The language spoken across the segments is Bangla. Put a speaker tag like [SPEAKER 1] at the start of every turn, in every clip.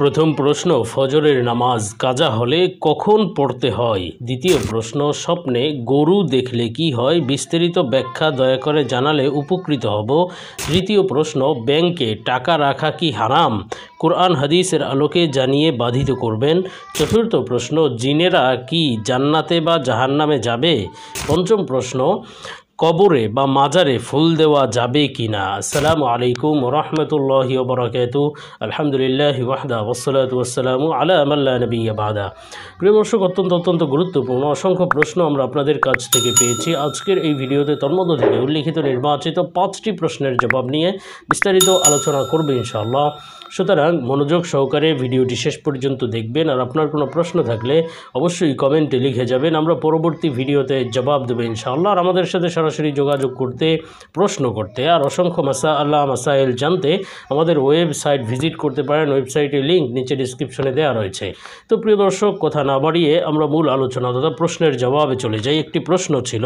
[SPEAKER 1] প্রথম প্রশ্ন ফজরের নামাজ কাজা হলে কখন পড়তে হয় দ্বিতীয় প্রশ্ন স্বপ্নে গরু দেখলে কি হয় বিস্তারিত ব্যাখ্যা দয়া করে জানালে উপকৃত হব তৃতীয় প্রশ্ন ব্যাংকে টাকা রাখা কি হারাম কোরআন হাদিসের আলোকে জানিয়ে বাধিত করবেন চতুর্থ প্রশ্ন জিনেরা কি জান্নাতে বা জাহান্নামে যাবে পঞ্চম প্রশ্ন কবরে বা মাজারে ফুল দেওয়া যাবে কি না আসসালামু আলাইকুম রহমতুল্লাহ বরকাত আলহামদুলিল্লাহ ওয়াহদা ওসলাত ওসালাম আলা আমাল্লা নবী বাদা প্রিয় দর্শক অত্যন্ত অত্যন্ত গুরুত্বপূর্ণ অসংখ্য প্রশ্ন আমরা আপনাদের কাছ থেকে পেয়েছি আজকের এই ভিডিওতে তন্মধ্য থেকে উল্লিখিত নির্বাচিত পাঁচটি প্রশ্নের জবাব নিয়ে বিস্তারিত আলোচনা করবে ইনশাআল্লাহ সুতরাং মনোযোগ সহকারে ভিডিওটি শেষ পর্যন্ত দেখবেন আর আপনার কোনো প্রশ্ন থাকলে অবশ্যই কমেন্টে লিখে যাবেন আমরা পরবর্তী ভিডিওতে জবাব দেবো ইনশাআল্লাহ আর আমাদের সাথে সরাসরি যোগাযোগ করতে প্রশ্ন করতে আর অসংখ্য মাসা আল্লাহ মাসাইল জানতে আমাদের ওয়েবসাইট ভিজিট করতে পারেন ওয়েবসাইটের লিঙ্ক নিচে ডিসক্রিপশনে দেওয়া রয়েছে তো প্রিয় দর্শক কথা না বাড়িয়ে আমরা মূল আলোচনা তথা প্রশ্নের জবাবে চলে যাই একটি প্রশ্ন ছিল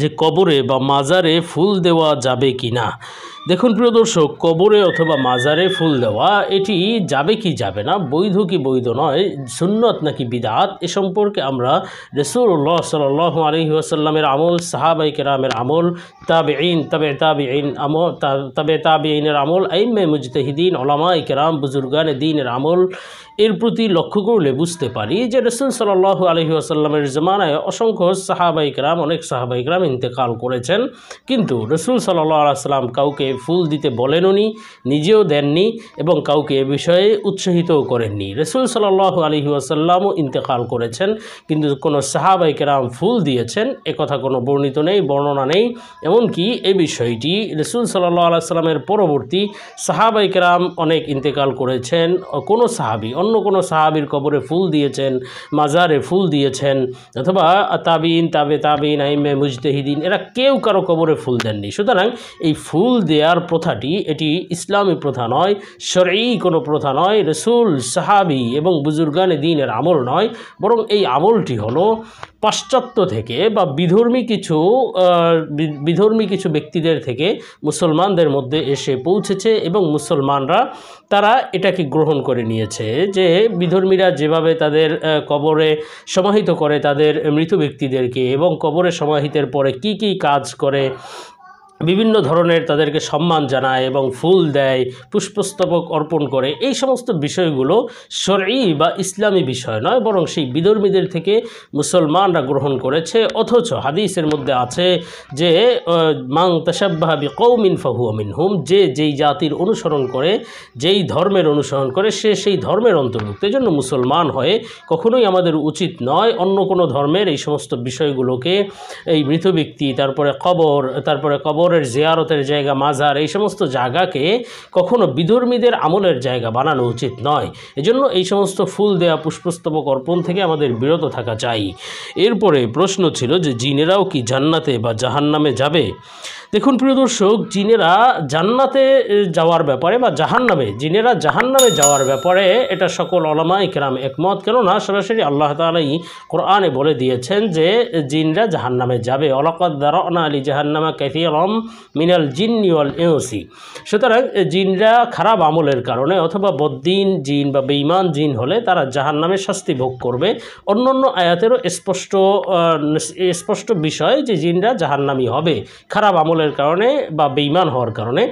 [SPEAKER 1] যে কবরে বা মাজারে ফুল দেওয়া যাবে কি না দেখুন প্রিয় দর্শক কবরে অথবা মাজারে ফুল দেওয়া এটি যাবে কি যাবে না বৈধ কি বৈধ নয় সুন্নত নাকি বিদাত এ সম্পর্কে আমরা রসুল্লাহ আলহি আসাল্লামের আমল সাহাবাই কেরামের আমল তাবে ইন তবে তাবে ইন আমল তাবে তাবে ইনের আমল আইমে মুজতহিদিন ওলামা ইকেরাম বুজুর্গান দিনের আমল এর প্রতি লক্ষ্য করলে বুঝতে পারি যে রসুল সাল্লাহ আলহি আসাল্লামের জমানায় অসংখ্য সাহাবাইকরাম অনেক সাহাবাইকরাম ইন্তেকাল করেছেন কিন্তু রসুল সাল্লাহ আলাইসাল্লাম কাউকে ফুল দিতে বলেননি নিজেও দেননি এবং কাউকে এ বিষয়ে উৎসাহিতও করেননি রসুল সাল্লাহ আলহি আসাল্লামও ইন্তেকাল করেছেন কিন্তু কোনো সাহাবাইকরাম ফুল দিয়েছেন কথা কোনো বর্ণিত নেই বর্ণনা নেই এমনকি এ বিষয়টি রসুল সাল্লাহ আলাইসাল্লামের পরবর্তী সাহাবাইকরাম অনেক ইন্তেকাল করেছেন কোনো সাহাবি অন্য অন্য কোনো সাহাবির কবরে ফুল দিয়েছেন মাজারে ফুল দিয়েছেন অথবা তাবিন তাবে তাবিন আইমে মুজতেহিদিন এরা কেউ কারো কবরে ফুল দেননি সুতরাং এই ফুল দেওয়ার প্রথাটি এটি ইসলামী প্রথা নয় সরি কোনো প্রথা নয় রসুল সাহাবি এবং বুজুর্গানে দিনের আমল নয় বরং এই আমলটি হলো পাশ্চাত্য থেকে বা বিধর্মী কিছু বিধর্মী কিছু ব্যক্তিদের থেকে মুসলমানদের মধ্যে এসে পৌঁছেছে এবং মুসলমানরা তারা এটাকে গ্রহণ করে নিয়েছে যে বিধর্মীরা যেভাবে তাদের কবরে সমাহিত করে তাদের মৃত ব্যক্তিদেরকে এবং কবরে সমাহিতের পরে কি কি কাজ করে বিভিন্ন ধরনের তাদেরকে সম্মান জানায় এবং ফুল দেয় পুষ্পস্তবক অর্পণ করে এই সমস্ত বিষয়গুলো সরি বা ইসলামী বিষয় নয় বরং সেই বিধর্মীদের থেকে মুসলমানরা গ্রহণ করেছে অথচ হাদিসের মধ্যে আছে যে মাং তাসাব্বাহাবি কৌমিন ফাহুয়ামিন হুম যে যেই জাতির অনুসরণ করে যেই ধর্মের অনুসরণ করে সে সেই ধর্মের অন্তর্ভুক্ত জন্য মুসলমান হয়ে কখনোই আমাদের উচিত নয় অন্য কোনো ধর্মের এই সমস্ত বিষয়গুলোকে এই মৃত ব্যক্তি তারপরে কবর তারপরে কবর কবরের জিয়ারতের জায়গা মাজার এই সমস্ত জায়গাকে কখনো বিধর্মীদের আমলের জায়গা বানানো উচিত নয় এজন্য এই সমস্ত ফুল দেয়া পুষ্পস্তবক অর্পণ থেকে আমাদের বিরত থাকা চাই এরপরে প্রশ্ন ছিল যে জিনেরাও কি জান্নাতে বা জাহান্নামে যাবে দেখুন প্রিয় দর্শক জিনেরা জান্নাতে যাওয়ার ব্যাপারে বা জাহান্নামে জিনেরা জাহান্নামে যাওয়ার ব্যাপারে এটা সকল অলামা ইকরাম একমত কেননা সরাসরি আল্লাহ তালাই কোরআনে বলে দিয়েছেন যে জিনরা জাহান্নামে যাবে অলকদ্দারনা আলী ক্যাফি আলম মিনাল জিনিওয়াল এওসি সুতরাং জিনরা খারাপ আমলের কারণে অথবা বদ্দিন জিন বা বেঈমান জিন হলে তারা জাহান্নামে শাস্তি ভোগ করবে অন্য অন্য আয়াতেরও স্পষ্ট স্পষ্ট বিষয় যে জিনরা জাহান্নামি হবে খারাপ আমলের আমলের কারণে বা বেইমান হওয়ার কারণে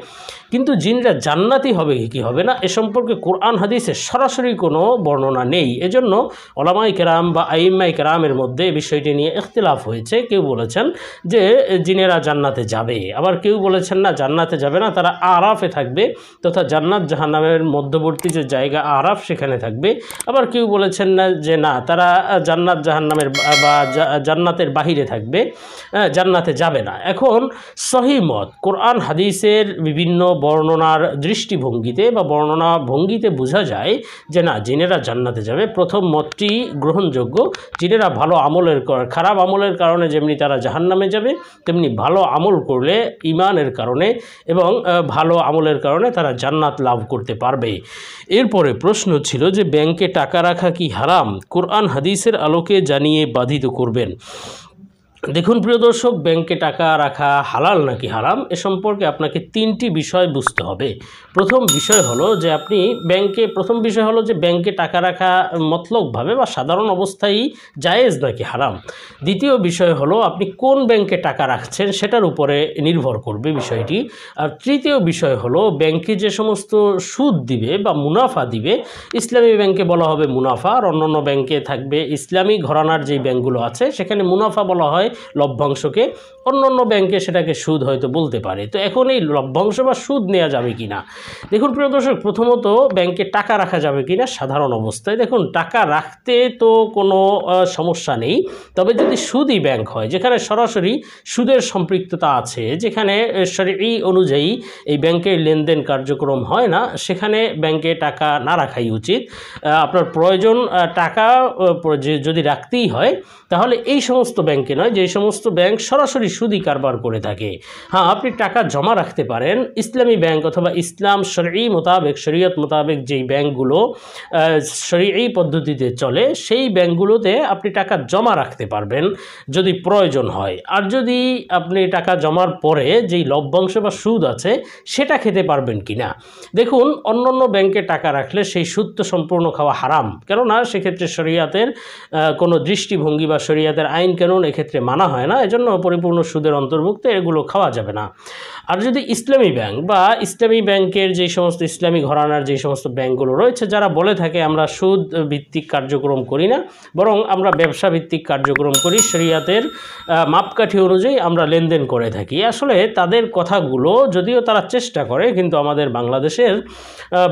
[SPEAKER 1] কিন্তু জিনরা জান্নাতি হবে কি হবে না এ সম্পর্কে কোরআন হাদিসে সরাসরি কোনো বর্ণনা নেই এজন্য ওলামাই কেরাম বা আইম্মাই কেরামের মধ্যে বিষয়টি নিয়ে এখতিলাফ হয়েছে কেউ বলেছেন যে জিনেরা জান্নাতে যাবে আবার কেউ বলেছেন না জান্নাতে যাবে না তারা আরাফে থাকবে তথা জান্নাত জাহান্নামের মধ্যবর্তী যে জায়গা আরাফ সেখানে থাকবে আবার কেউ বলেছেন না যে না তারা জান্নাত জাহান্নামের বা জান্নাতের বাহিরে থাকবে জান্নাতে যাবে না এখন স সহি মত কোরআন হাদিসের বিভিন্ন বর্ণনার দৃষ্টিভঙ্গিতে বা বর্ণনা ভঙ্গিতে বোঝা যায় যে না জিনেরা জান্নাতে যাবে প্রথম মতটি গ্রহণযোগ্য জিনেরা ভালো আমলের খারাপ আমলের কারণে যেমনি তারা জাহান্নামে যাবে তেমনি ভালো আমল করলে ইমানের কারণে এবং ভালো আমলের কারণে তারা জান্নাত লাভ করতে পারবে এরপরে প্রশ্ন ছিল যে ব্যাংকে টাকা রাখা কি হারাম কোরআন হাদিসের আলোকে জানিয়ে বাধিত করবেন দেখুন প্রিয় দর্শক ব্যাংকে টাকা রাখা হালাল নাকি হারাম এ সম্পর্কে আপনাকে তিনটি বিষয় বুঝতে হবে প্রথম বিষয় হলো যে আপনি ব্যাংকে প্রথম বিষয় হলো যে ব্যাংকে টাকা রাখা মতলকভাবে বা সাধারণ অবস্থায় জায়েজ নাকি হারাম দ্বিতীয় বিষয় হলো আপনি কোন ব্যাংকে টাকা রাখছেন সেটার উপরে নির্ভর করবে বিষয়টি আর তৃতীয় বিষয় হলো ব্যাংকে যে সমস্ত সুদ দিবে বা মুনাফা দিবে ইসলামী ব্যাংকে বলা হবে মুনাফা আর অন্যান্য ব্যাংকে থাকবে ইসলামী ঘরানার যেই ব্যাংকগুলো আছে সেখানে মুনাফা বলা হয় হয় লভ্যাংশকে অন্য অন্য ব্যাংকে সেটাকে সুদ হয়তো বলতে পারে তো এখন এই লভ্যাংশ বা সুদ নেওয়া যাবে কি না দেখুন প্রিয় দর্শক প্রথমত ব্যাংকে টাকা রাখা যাবে কি না সাধারণ অবস্থায় দেখুন টাকা রাখতে তো কোনো সমস্যা নেই তবে যদি সুদই ব্যাংক হয় যেখানে সরাসরি সুদের সম্পৃক্ততা আছে যেখানে এই অনুযায়ী এই ব্যাংকের লেনদেন কার্যক্রম হয় না সেখানে ব্যাংকে টাকা না রাখাই উচিত আপনার প্রয়োজন টাকা যদি রাখতেই হয় তাহলে এই সমস্ত ব্যাংকে নয় যে সমস্ত ব্যাংক সরাসরি সুদি কারবার করে থাকে হ্যাঁ আপনি টাকা জমা রাখতে পারেন ইসলামী ব্যাংক অথবা ইসলাম শরী মোতাবেক শরীয়ত মোতাবেক যেই ব্যাংকগুলো শরী পদ্ধতিতে চলে সেই ব্যাংকগুলোতে আপনি টাকা জমা রাখতে পারবেন যদি প্রয়োজন হয় আর যদি আপনি টাকা জমার পরে যেই লভ্যাংশ বা সুদ আছে সেটা খেতে পারবেন কি না দেখুন অন্য অন্য ব্যাংকে টাকা রাখলে সেই সুদ তো সম্পূর্ণ খাওয়া হারাম কেননা সেক্ষেত্রে শরিয়াতের কোনো দৃষ্টিভঙ্গি বা শরিয়াতের আইন কেন এক্ষেত্রে মানা হয় না এজন্য পরিপূর্ণ সুদের অন্তর্ভুক্ত এগুলো খাওয়া যাবে না আর যদি ইসলামী ব্যাংক বা ইসলামী ব্যাংকের যে সমস্ত ইসলামী ঘরানার যে সমস্ত ব্যাংকগুলো রয়েছে যারা বলে থাকে আমরা সুদ ভিত্তিক কার্যক্রম করি না বরং আমরা ব্যবসা ভিত্তিক কার্যক্রম করি শরিয়াতের মাপকাঠি অনুযায়ী আমরা লেনদেন করে থাকি আসলে তাদের কথাগুলো যদিও তারা চেষ্টা করে কিন্তু আমাদের বাংলাদেশের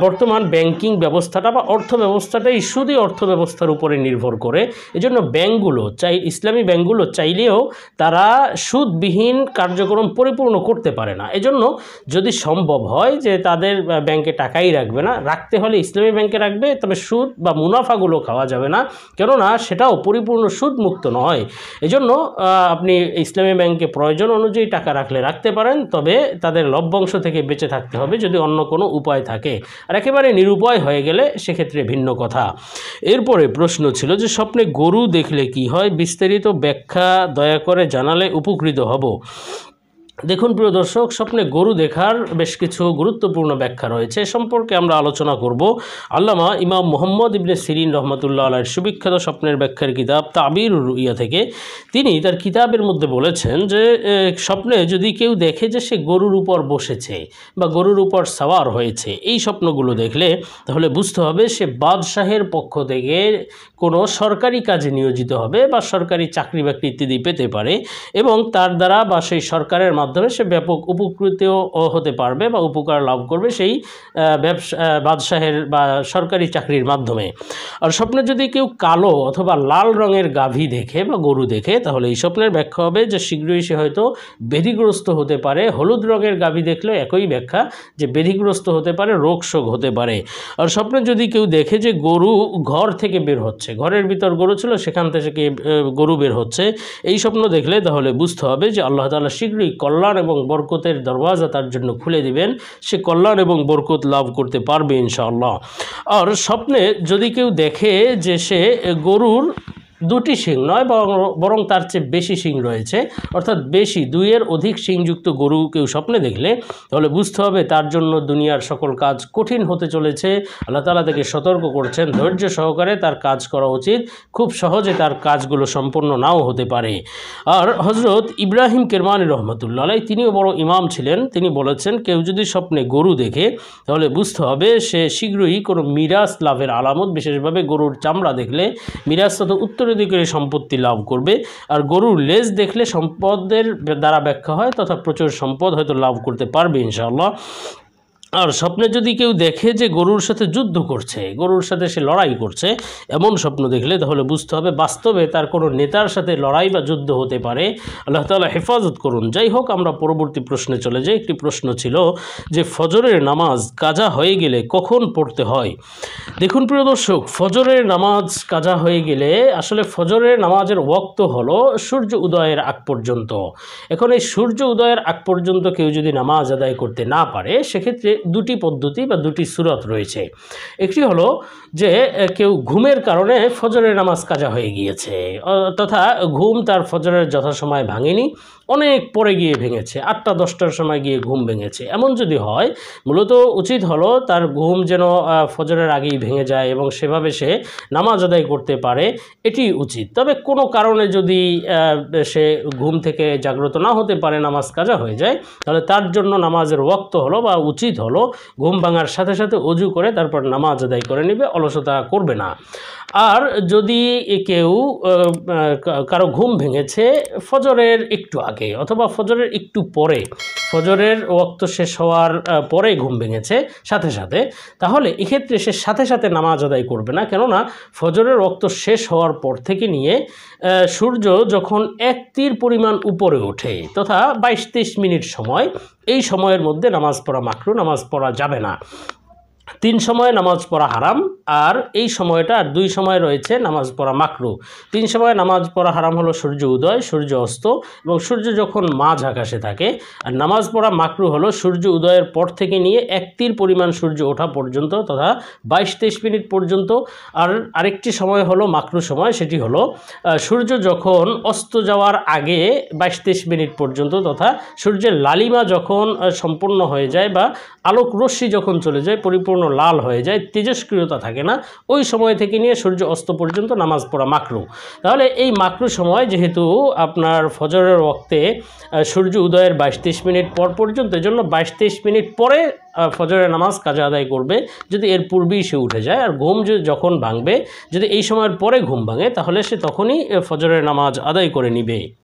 [SPEAKER 1] বর্তমান ব্যাংকিং ব্যবস্থাটা বা অর্থ ব্যবস্থাটাই সুদই অর্থ ব্যবস্থার উপরে নির্ভর করে এজন্য ব্যাংকগুলো চাই ইসলামী ব্যাংকগুলো চাইলেও তারা সুদবিহীন কার্যক্রম পরিপূর্ণ করতে পারে না না এজন্য যদি সম্ভব হয় যে তাদের ব্যাংকে টাকাই রাখবে না রাখতে হলে ইসলামী ব্যাংকে রাখবে তবে সুদ বা মুনাফাগুলো খাওয়া যাবে না কেননা সেটাও পরিপূর্ণ সুদমুক্ত নয় এজন্য আপনি ইসলামী ব্যাংকে প্রয়োজন অনুযায়ী টাকা রাখলে রাখতে পারেন তবে তাদের লভ্যাংশ থেকে বেঁচে থাকতে হবে যদি অন্য কোনো উপায় থাকে আর একেবারে নিরুপায় হয়ে গেলে সেক্ষেত্রে ভিন্ন কথা এরপরে প্রশ্ন ছিল যে স্বপ্নে গরু দেখলে কি হয় বিস্তারিত ব্যাখ্যা দয়া করে জানালে উপকৃত হব দেখুন প্রিয় দর্শক স্বপ্নে গরু দেখার বেশ কিছু গুরুত্বপূর্ণ ব্যাখ্যা রয়েছে সম্পর্কে আমরা আলোচনা করব আল্লামা ইমাম মোহাম্মদ ইবনে সিরিন রহমতুল্লাহ আল্লাহর সুবিখ্যাত স্বপ্নের ব্যাখ্যার কিতাব তাবির ইয়া থেকে তিনি তার কিতাবের মধ্যে বলেছেন যে স্বপ্নে যদি কেউ দেখে যে সে গরুর উপর বসেছে বা গরুর উপর সাওয়ার হয়েছে এই স্বপ্নগুলো দেখলে তাহলে বুঝতে হবে সে বাদশাহের পক্ষ থেকে কোনো সরকারি কাজে নিয়োজিত হবে বা সরকারি চাকরি বাকরি ইত্যাদি পেতে পারে এবং তার দ্বারা বা সেই সরকারের মাধ্যমে সে ব্যাপক উপকৃত হতে পারবে বা উপকার লাভ করবে সেই ব্যবসা বাদশাহের বা সরকারি চাকরির মাধ্যমে আর স্বপ্নে যদি কেউ কালো অথবা লাল রঙের গাভী দেখে বা গরু দেখে তাহলে এই স্বপ্নের ব্যাখ্যা হবে যে শীঘ্রই সে হয়তো বেধিগ্রস্ত হতে পারে হলুদ রঙের গাভী দেখলে একই ব্যাখ্যা যে বেধিগ্রস্ত হতে পারে রোগশোক হতে পারে আর স্বপ্নে যদি কেউ দেখে যে গরু ঘর থেকে বের হচ্ছে ঘরের ভিতর গরু ছিল সেখান থেকে গরু বের হচ্ছে এই স্বপ্ন দেখলে তাহলে বুঝতে হবে যে আল্লাহ তালা শীঘ্রই কল্যাণ কল্যাণ এবং বরকতের দরওয়াজা তার জন্য খুলে দিবেন সে কল্যাণ এবং বরকত লাভ করতে পারবে ইনশাআল্লাহ আর স্বপ্নে যদি কেউ দেখে যে সে গরুর দুটি শিং নয় বরং তার চেয়ে বেশি শিং রয়েছে অর্থাৎ বেশি দুইয়ের অধিক শিংযুক্ত গরু কেউ স্বপ্নে দেখলে তাহলে বুঝতে হবে তার জন্য দুনিয়ার সকল কাজ কঠিন হতে চলেছে আল্লাহ তালা তাকে সতর্ক করছেন ধৈর্য সহকারে তার কাজ করা উচিত খুব সহজে তার কাজগুলো সম্পন্ন নাও হতে পারে আর হজরত ইব্রাহিম কেরমানি রহমতুল্লাহ তিনিও বড় ইমাম ছিলেন তিনি বলেছেন কেউ যদি স্বপ্নে গরু দেখে তাহলে বুঝতে হবে সে শীঘ্রই কোনো মিরাজ লাভের আলামত বিশেষভাবে গরুর চামড়া দেখলে মিরাজ তত উত্তর উত্তর দিকে সম্পত্তি লাভ করবে আর গরুর লেজ দেখলে সম্পদের দ্বারা ব্যাখ্যা হয় তথা প্রচুর সম্পদ হয়তো লাভ করতে পারবে ইনশাআল্লাহ আর স্বপ্নে যদি কেউ দেখে যে গরুর সাথে যুদ্ধ করছে গরুর সাথে সে লড়াই করছে এমন স্বপ্ন দেখলে তাহলে বুঝতে হবে বাস্তবে তার কোনো নেতার সাথে লড়াই বা যুদ্ধ হতে পারে আল্লাহ তালা হেফাজত করুন যাই হোক আমরা পরবর্তী প্রশ্নে চলে যাই একটি প্রশ্ন ছিল যে ফজরের নামাজ কাজা হয়ে গেলে কখন পড়তে হয় দেখুন প্রিয় দর্শক ফজরের নামাজ কাজা হয়ে গেলে আসলে ফজরের নামাজের ওক্ত হলো সূর্য উদয়ের আগ পর্যন্ত এখন এই সূর্য উদয়ের আগ পর্যন্ত কেউ যদি নামাজ আদায় করতে না পারে সেক্ষেত্রে দুটি পদ্ধতি বা দুটি সুরত রয়েছে একটি হলো যে কেউ ঘুমের কারণে ফজরের নামাজ কাজা হয়ে গিয়েছে তথা ঘুম তার ফজরের যথাসময় ভাঙেনি অনেক পরে গিয়ে ভেঙেছে আটটা দশটার সময় গিয়ে ঘুম ভেঙেছে এমন যদি হয় মূলত উচিত হলো তার ঘুম যেন ফজরের আগেই ভেঙে যায় এবং সেভাবে সে নামাজ আদায় করতে পারে এটি উচিত তবে কোনো কারণে যদি সে ঘুম থেকে জাগ্রত না হতে পারে নামাজ কাজা হয়ে যায় তাহলে তার জন্য নামাজের ওক্ত হলো বা উচিত হলো ঘুম ভাঙার সাথে সাথে অজু করে তারপর নামাজ আদায় করে নেবে অলসতা করবে না আর যদি কেউ কারো ঘুম ভেঙেছে ফজরের একটু আগে আগে অথবা ফজরের একটু পরে ফজরের ওক্ত শেষ হওয়ার পরে ঘুম ভেঙেছে সাথে সাথে তাহলে এক্ষেত্রে সে সাথে সাথে নামাজ আদায় করবে না কেননা ফজরের ওক্ত শেষ হওয়ার পর থেকে নিয়ে সূর্য যখন এক তীর পরিমাণ উপরে ওঠে তথা বাইশ তেইশ মিনিট সময় এই সময়ের মধ্যে নামাজ পড়া মাকরু নামাজ পড়া যাবে না তিন সময় নামাজ পড়া হারাম আর এই সময়টা আর দুই সময় রয়েছে নামাজ পড়া মাকরু তিন সময় নামাজ পড়া হারাম হলো সূর্য উদয় সূর্য অস্ত এবং সূর্য যখন মাঝ আকাশে থাকে আর নামাজ পড়া মাকরু হলো সূর্য উদয়ের পর থেকে নিয়ে একটির পরিমাণ সূর্য ওঠা পর্যন্ত তথা বাইশ তেইশ মিনিট পর্যন্ত আর আরেকটি সময় হলো মাকরু সময় সেটি হলো সূর্য যখন অস্ত যাওয়ার আগে বাইশ তেইশ মিনিট পর্যন্ত তথা সূর্যের লালিমা যখন সম্পূর্ণ হয়ে যায় বা আলোক রশ্মি যখন চলে যায় পরিপূর্ণ সম্পূর্ণ লাল হয়ে যায় তেজস্ক্রিয়তা থাকে না ওই সময় থেকে নিয়ে সূর্য অস্ত পর্যন্ত নামাজ পড়া মাকরু তাহলে এই মাকরু সময় যেহেতু আপনার ফজরের ওক্তে সূর্য উদয়ের বাইশ তেইশ মিনিট পর পর্যন্ত এই জন্য বাইশ তেইশ মিনিট পরে ফজরের নামাজ কাজে আদায় করবে যদি এর পূর্বেই সে উঠে যায় আর ঘুম যখন ভাঙবে যদি এই সময়ের পরে ঘুম ভাঙে তাহলে সে তখনই ফজরের নামাজ আদায় করে নিবে